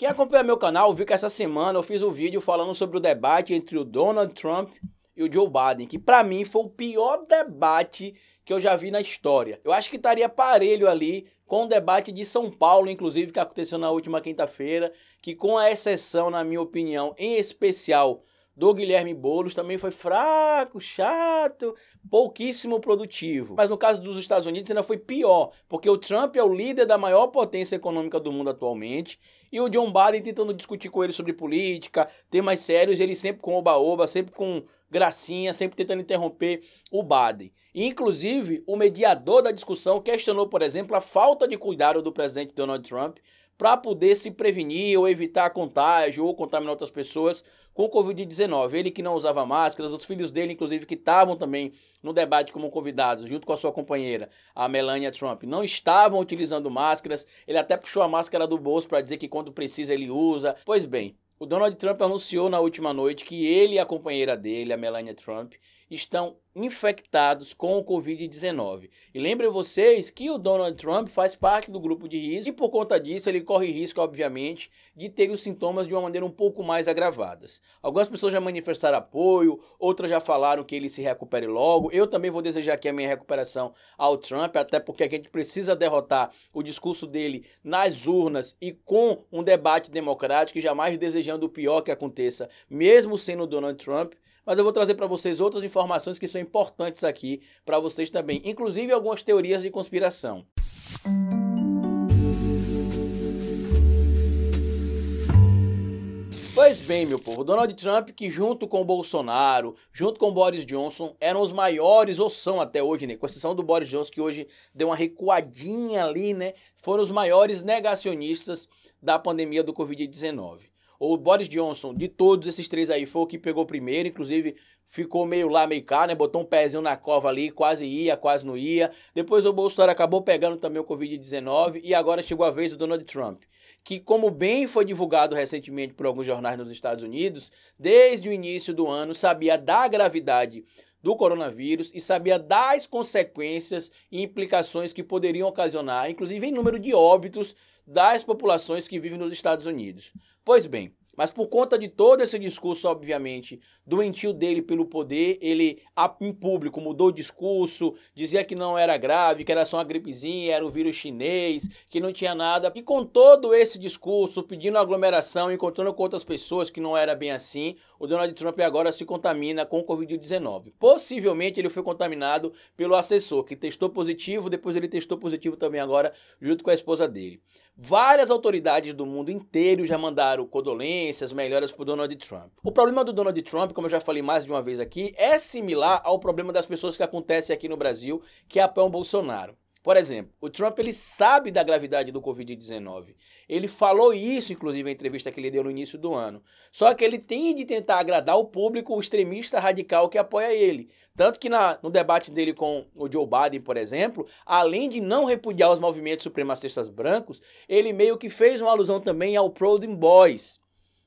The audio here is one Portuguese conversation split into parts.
Quem acompanha meu canal viu que essa semana eu fiz um vídeo falando sobre o debate entre o Donald Trump e o Joe Biden, que para mim foi o pior debate que eu já vi na história. Eu acho que estaria parelho ali com o debate de São Paulo, inclusive, que aconteceu na última quinta-feira, que com a exceção, na minha opinião, em especial do Guilherme Boulos também foi fraco, chato, pouquíssimo produtivo. Mas no caso dos Estados Unidos ainda foi pior, porque o Trump é o líder da maior potência econômica do mundo atualmente, e o John Biden tentando discutir com ele sobre política, temas sérios, ele sempre com oba-oba, sempre com gracinha, sempre tentando interromper o Biden. Inclusive, o mediador da discussão questionou, por exemplo, a falta de cuidado do presidente Donald Trump para poder se prevenir ou evitar contágio ou contaminar outras pessoas com o Covid-19. Ele que não usava máscaras, os filhos dele, inclusive, que estavam também no debate como convidados, junto com a sua companheira, a Melania Trump, não estavam utilizando máscaras. Ele até puxou a máscara do bolso para dizer que quando precisa ele usa. Pois bem, o Donald Trump anunciou na última noite que ele e a companheira dele, a Melania Trump, estão infectados com o Covid-19. E lembrem vocês que o Donald Trump faz parte do grupo de risco e, por conta disso, ele corre risco, obviamente, de ter os sintomas de uma maneira um pouco mais agravadas. Algumas pessoas já manifestaram apoio, outras já falaram que ele se recupere logo. Eu também vou desejar aqui a minha recuperação ao Trump, até porque a gente precisa derrotar o discurso dele nas urnas e com um debate democrático, e jamais desejando o pior que aconteça, mesmo sendo o Donald Trump mas eu vou trazer para vocês outras informações que são importantes aqui para vocês também, inclusive algumas teorias de conspiração. Pois bem, meu povo, Donald Trump, que junto com Bolsonaro, junto com Boris Johnson, eram os maiores, ou são até hoje, né? Com exceção do Boris Johnson, que hoje deu uma recuadinha ali, né? Foram os maiores negacionistas da pandemia do Covid-19. O Boris Johnson, de todos esses três aí, foi o que pegou primeiro, inclusive ficou meio lá, meio cá, né? Botou um pezinho na cova ali, quase ia, quase não ia. Depois o Bolsonaro acabou pegando também o Covid-19 e agora chegou a vez do Donald Trump, que como bem foi divulgado recentemente por alguns jornais nos Estados Unidos, desde o início do ano sabia da gravidade do coronavírus e sabia das consequências e implicações que poderiam ocasionar, inclusive em número de óbitos das populações que vivem nos Estados Unidos. Pois bem, mas por conta de todo esse discurso, obviamente, doentio dele pelo poder, ele em público mudou o discurso, dizia que não era grave, que era só uma gripezinha, era um vírus chinês, que não tinha nada. E com todo esse discurso, pedindo aglomeração, encontrando com outras pessoas que não era bem assim, o Donald Trump agora se contamina com o Covid-19. Possivelmente ele foi contaminado pelo assessor, que testou positivo, depois ele testou positivo também agora, junto com a esposa dele. Várias autoridades do mundo inteiro já mandaram condolências, condolências, melhoras para o Donald Trump. O problema do Donald Trump, como eu já falei mais de uma vez aqui, é similar ao problema das pessoas que acontece aqui no Brasil que é apoiam Bolsonaro. Por exemplo, o Trump ele sabe da gravidade do Covid-19. Ele falou isso, inclusive, em entrevista que ele deu no início do ano. Só que ele tem de tentar agradar o público o extremista radical que apoia ele. Tanto que na, no debate dele com o Joe Biden, por exemplo, além de não repudiar os movimentos supremacistas brancos, ele meio que fez uma alusão também ao Proud Boys,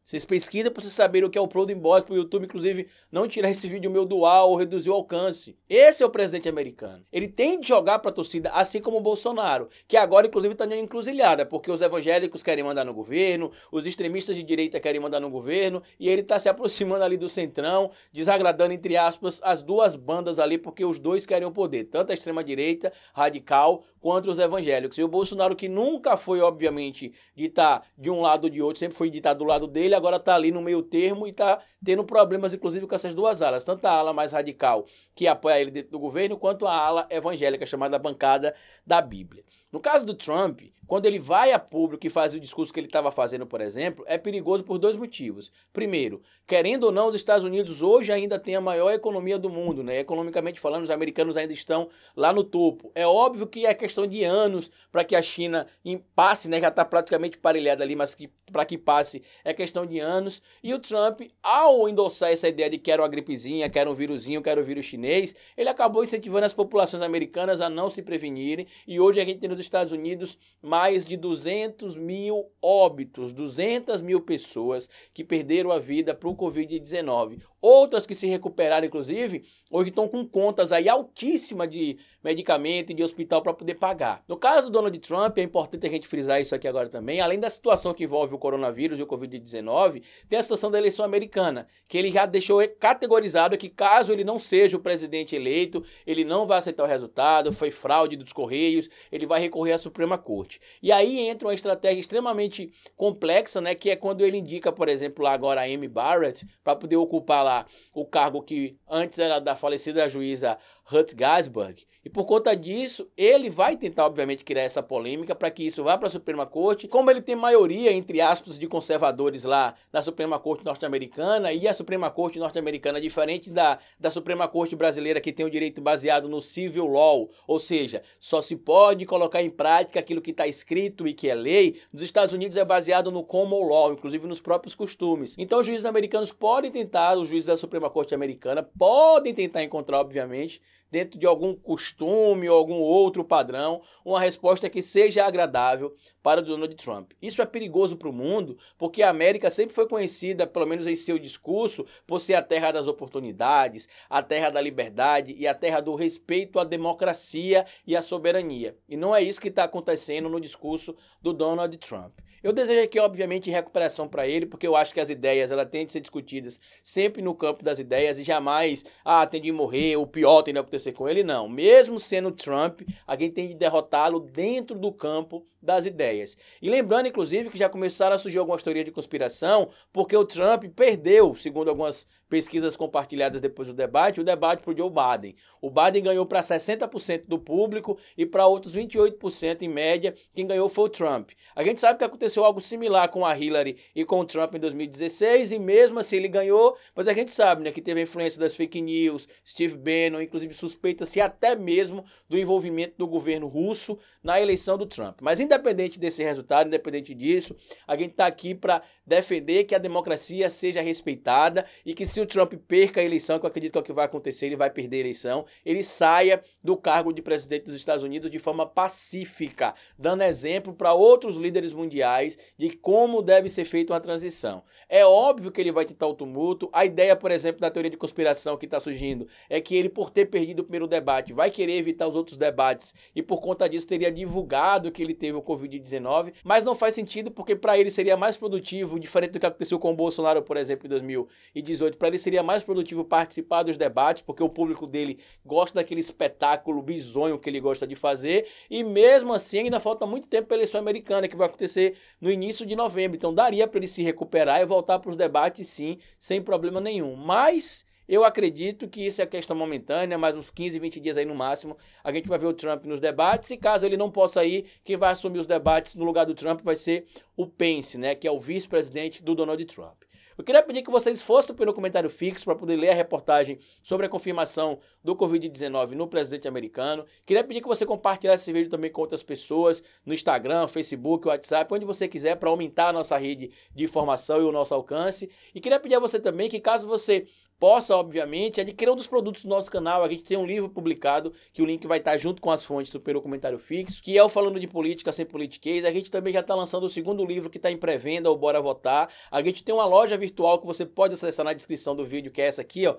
vocês pesquisam para vocês saberem o que é o Proud Boys para o YouTube, inclusive, não tirar esse vídeo meu dual ou reduzir o alcance. Esse é o presidente americano. Ele tem de jogar para a torcida, assim como o Bolsonaro, que agora, inclusive, está numa encruzilhada, porque os evangélicos querem mandar no governo, os extremistas de direita querem mandar no governo, e ele está se aproximando ali do centrão, desagradando, entre aspas, as duas bandas ali, porque os dois querem o poder, tanto a extrema-direita, radical, contra os evangélicos. E o Bolsonaro, que nunca foi, obviamente, de estar de um lado ou de outro, sempre foi de estar do lado dele, agora está ali no meio termo e está tendo problemas, inclusive, com essas duas alas. Tanto a ala mais radical, que apoia ele dentro do governo, quanto a ala evangélica, chamada bancada da Bíblia. No caso do Trump, quando ele vai a público e faz o discurso que ele estava fazendo, por exemplo, é perigoso por dois motivos. Primeiro, querendo ou não, os Estados Unidos hoje ainda têm a maior economia do mundo, né? Economicamente falando, os americanos ainda estão lá no topo. É óbvio que a é questão questão de anos para que a China passe, né? Já está praticamente parelhada ali, mas que, para que passe é questão de anos. E o Trump, ao endossar essa ideia de quero uma gripezinha, quero um vírusinho, quero um vírus chinês, ele acabou incentivando as populações americanas a não se prevenirem. E hoje a gente tem nos Estados Unidos mais de 200 mil óbitos, 200 mil pessoas que perderam a vida para o Covid-19. Outras que se recuperaram, inclusive, hoje estão com contas aí altíssimas de medicamento e de hospital para poder pagar. No caso do Donald Trump, é importante a gente frisar isso aqui agora também, além da situação que envolve o coronavírus e o Covid-19, tem a situação da eleição americana, que ele já deixou categorizado que caso ele não seja o presidente eleito, ele não vai aceitar o resultado, foi fraude dos Correios, ele vai recorrer à Suprema Corte. E aí entra uma estratégia extremamente complexa, né, que é quando ele indica, por exemplo, lá agora a Amy Barrett, para poder ocupar lá o cargo que antes era da falecida juíza Hut Gasberg. E por conta disso, ele vai tentar, obviamente, criar essa polêmica para que isso vá para a Suprema Corte. Como ele tem maioria, entre aspas, de conservadores lá na Suprema Corte norte-americana, e a Suprema Corte norte-americana, diferente da, da Suprema Corte brasileira, que tem o direito baseado no civil law, ou seja, só se pode colocar em prática aquilo que está escrito e que é lei, nos Estados Unidos é baseado no common law, inclusive nos próprios costumes. Então, os juízes americanos podem tentar, os juízes da Suprema Corte americana podem tentar encontrar, obviamente, dentro de algum costume ou algum outro padrão, uma resposta que seja agradável para Donald Trump. Isso é perigoso para o mundo, porque a América sempre foi conhecida, pelo menos em seu discurso, por ser a terra das oportunidades, a terra da liberdade e a terra do respeito à democracia e à soberania. E não é isso que está acontecendo no discurso do Donald Trump. Eu desejo aqui, obviamente, recuperação para ele, porque eu acho que as ideias ela têm de ser discutidas sempre no campo das ideias e jamais, ah, tem de morrer, o pior tem de acontecer com ele, não. Mesmo sendo Trump, alguém tem de derrotá-lo dentro do campo das ideias. E lembrando, inclusive, que já começaram a surgir algumas teorias de conspiração, porque o Trump perdeu, segundo algumas pesquisas compartilhadas depois do debate, o debate para o Joe Biden. O Biden ganhou para 60% do público e para outros 28% em média, quem ganhou foi o Trump. A gente sabe que aconteceu algo similar com a Hillary e com o Trump em 2016, e mesmo assim ele ganhou, mas a gente sabe né, que teve a influência das fake news, Steve Bannon, inclusive suspeita-se até mesmo do envolvimento do governo russo na eleição do Trump. Mas ainda Independente desse resultado, independente disso, a gente está aqui para defender que a democracia seja respeitada e que se o Trump perca a eleição, que eu acredito que é o que vai acontecer, ele vai perder a eleição, ele saia do cargo de presidente dos Estados Unidos de forma pacífica, dando exemplo para outros líderes mundiais de como deve ser feita uma transição. É óbvio que ele vai tentar o tumulto. A ideia, por exemplo, da teoria de conspiração que está surgindo é que ele, por ter perdido o primeiro debate, vai querer evitar os outros debates e por conta disso teria divulgado que ele teve o Covid-19, mas não faz sentido porque para ele seria mais produtivo, diferente do que aconteceu com o Bolsonaro, por exemplo, em 2018, para ele seria mais produtivo participar dos debates, porque o público dele gosta daquele espetáculo bizonho que ele gosta de fazer, e mesmo assim ainda falta muito tempo para a eleição americana, que vai acontecer no início de novembro, então daria para ele se recuperar e voltar para os debates sim, sem problema nenhum, mas eu acredito que isso é questão momentânea, mais uns 15, 20 dias aí no máximo. A gente vai ver o Trump nos debates e caso ele não possa ir, quem vai assumir os debates no lugar do Trump vai ser o Pence, né, que é o vice-presidente do Donald Trump. Eu queria pedir que vocês fossem pelo comentário fixo para poder ler a reportagem sobre a confirmação do Covid-19 no presidente americano. Queria pedir que você compartilhasse esse vídeo também com outras pessoas no Instagram, Facebook, WhatsApp, onde você quiser para aumentar a nossa rede de informação e o nosso alcance. E queria pedir a você também que caso você possa, obviamente, adquirir um dos produtos do nosso canal. A gente tem um livro publicado, que o link vai estar junto com as fontes do Pelo Comentário Fixo, que é o Falando de Política Sem Politiquês. A gente também já está lançando o segundo livro que está em pré-venda, o Bora Votar. A gente tem uma loja virtual que você pode acessar na descrição do vídeo, que é essa aqui, ó,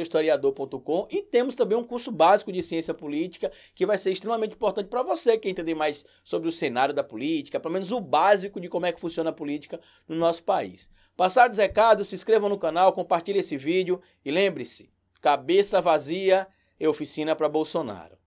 historiador.com, E temos também um curso básico de ciência política, que vai ser extremamente importante para você que quer entender mais sobre o cenário da política, pelo menos o básico de como é que funciona a política no nosso país. Passados recados, se inscrevam no canal, compartilhe esse vídeo e lembre-se, cabeça vazia é oficina para Bolsonaro.